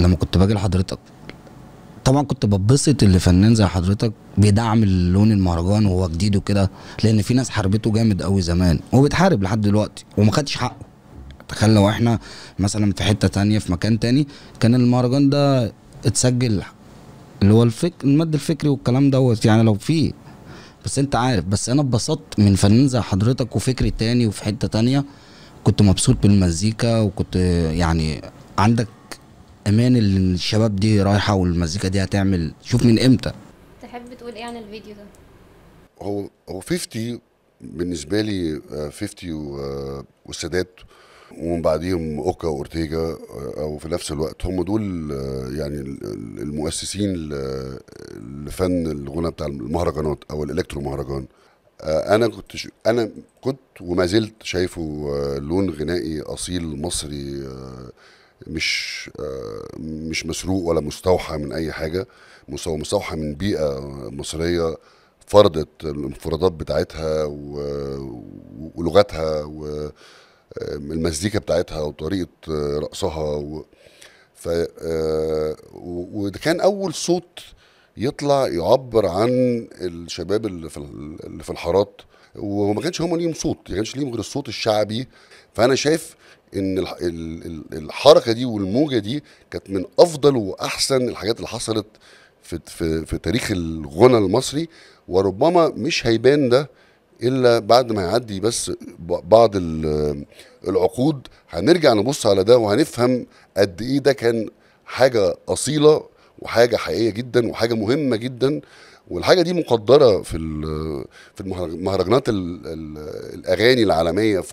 لما كنت باجي لحضرتك طبعا كنت ببسط اللي فنان زي حضرتك بيدعم اللون المهرجان وهو جديد وكده لان في ناس حاربته جامد قوي زمان وبتحارب لحد دلوقتي وما خدش حقه تخيل لو احنا مثلا في حته تانية في مكان تاني كان المهرجان ده اتسجل اللي هو الفك المد الفكري والكلام دوت يعني لو في بس انت عارف بس انا اتبسطت من فنان زي حضرتك وفكري تاني وفي حته تانيه كنت مبسوط بالمزيكا وكنت يعني عندك امان ان الشباب دي رايحه والمزيكا دي هتعمل شوف من امتى تحب تقول ايه عن الفيديو ده هو هو 50 بالنسبه لي 50 آه، آه، والسادات ومن بعديهم اوكا اورتيجا آه، او في نفس الوقت هم دول يعني المؤسسين لفن الغنى بتاع المهرجانات او الالكترو مهرجان آه، انا كنت انا كنت وما زلت شايفه آه، لون غنائي اصيل مصري آه، مش مش مسروق ولا مستوحى من اي حاجه مستوحى من بيئه مصريه فرضت الانفرادات بتاعتها ولغتها والمزيكا بتاعتها وطريقه رقصها و... ف وده كان اول صوت يطلع يعبر عن الشباب اللي في اللي في الحارات وما كانش هم ليهم صوت ما كانش ليهم غير الصوت الشعبي فانا شايف ان الحركه دي والموجه دي كانت من افضل واحسن الحاجات اللي حصلت في في, في تاريخ الغنى المصري وربما مش هيبان ده الا بعد ما يعدي بس بعض العقود هنرجع نبص على ده وهنفهم قد ايه ده كان حاجه اصيله وحاجه حقيقيه جدا وحاجه مهمه جدا والحاجه دي مقدره في في المهرجانات الاغاني العالميه في,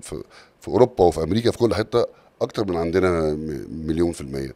في, في اوروبا وفي امريكا في كل حته اكتر من عندنا مليون في الميه